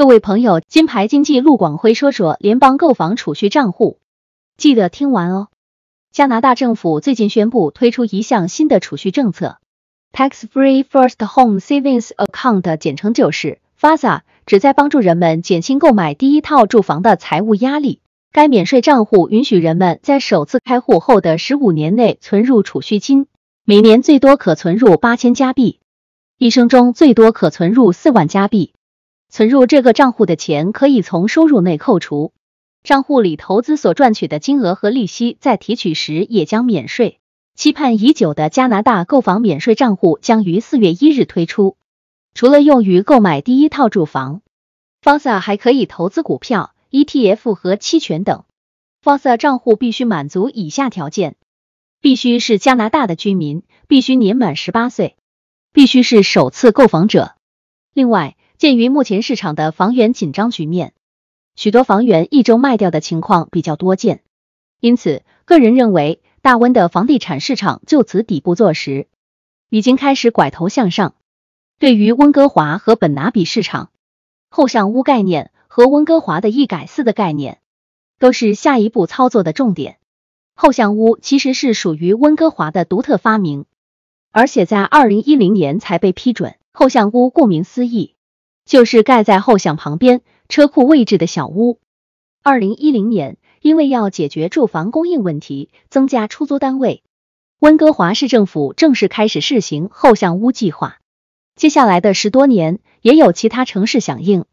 各位朋友，金牌经济陆广辉说说联邦购房储蓄账户，记得听完哦。加拿大政府最近宣布推出一项新的储蓄政策，Tax-Free First Home Savings Account，简称就是 f s a 旨在帮助人们减轻购买第一套住房的财务压力。该免税账户允许人们在首次开户后的十五年内存入储蓄金，每年最多可存入八千加币，一生中最多可存入四万加币。存入这个账户的钱可以从收入内扣除，账户里投资所赚取的金额和利息在提取时也将免税。期盼已久的加拿大购房免税账户将于四月一日推出。除了用于购买第一套住房，FSA 还可以投资股票、ETF 和期权等。FSA 账户必须满足以下条件：必须是加拿大的居民，必须年满十八岁，必须是首次购房者。另外，鉴于目前市场的房源紧张局面，许多房源一周卖掉的情况比较多见，因此个人认为，大温的房地产市场就此底部坐实，已经开始拐头向上。对于温哥华和本拿比市场，后向屋概念和温哥华的一改四的概念，都是下一步操作的重点。后向屋其实是属于温哥华的独特发明，而且在二零一零年才被批准。后向屋顾名思义。就是盖在后巷旁边车库位置的小屋。二零一零年，因为要解决住房供应问题，增加出租单位，温哥华市政府正式开始试行后巷屋计划。接下来的十多年，也有其他城市响应。